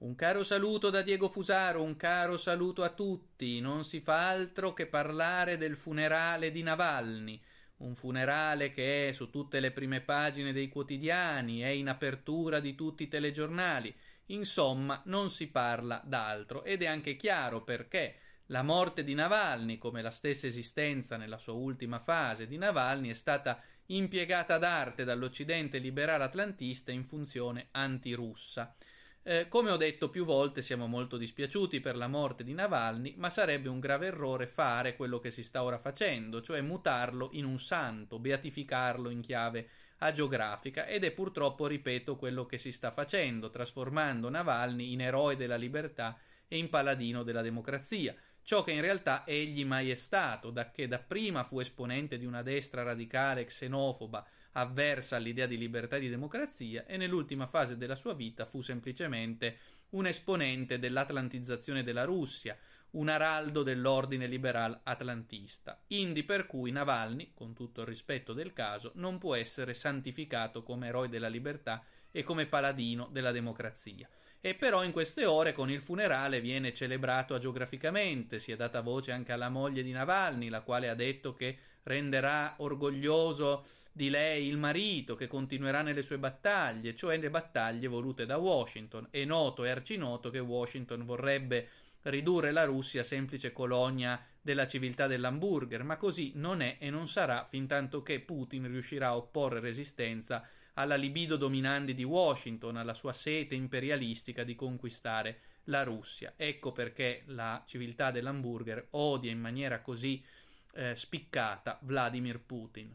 Un caro saluto da Diego Fusaro, un caro saluto a tutti. Non si fa altro che parlare del funerale di Navalny, un funerale che è su tutte le prime pagine dei quotidiani, è in apertura di tutti i telegiornali. Insomma, non si parla d'altro ed è anche chiaro perché la morte di Navalny, come la stessa esistenza nella sua ultima fase di Navalny, è stata impiegata d'arte dall'Occidente liberale atlantista in funzione antirussa. Eh, come ho detto più volte, siamo molto dispiaciuti per la morte di Navalny, ma sarebbe un grave errore fare quello che si sta ora facendo, cioè mutarlo in un santo, beatificarlo in chiave agiografica ed è purtroppo, ripeto, quello che si sta facendo, trasformando Navalny in eroe della libertà e in paladino della democrazia ciò che in realtà egli mai è stato, da che dapprima fu esponente di una destra radicale xenofoba, avversa all'idea di libertà e di democrazia, e nell'ultima fase della sua vita fu semplicemente un esponente dell'atlantizzazione della Russia, un araldo dell'ordine liberal atlantista, indi per cui Navalny, con tutto il rispetto del caso, non può essere santificato come eroe della libertà e come paladino della democrazia. E però in queste ore con il funerale viene celebrato agiograficamente, si è data voce anche alla moglie di Navalny, la quale ha detto che renderà orgoglioso di lei il marito, che continuerà nelle sue battaglie, cioè le battaglie volute da Washington. È noto e arcinoto che Washington vorrebbe ridurre la Russia a semplice colonia della civiltà dell'hamburger, ma così non è e non sarà fin tanto che Putin riuscirà a opporre resistenza alla libido dominante di Washington, alla sua sete imperialistica di conquistare la Russia. Ecco perché la civiltà dell'hamburger odia in maniera così eh, spiccata Vladimir Putin.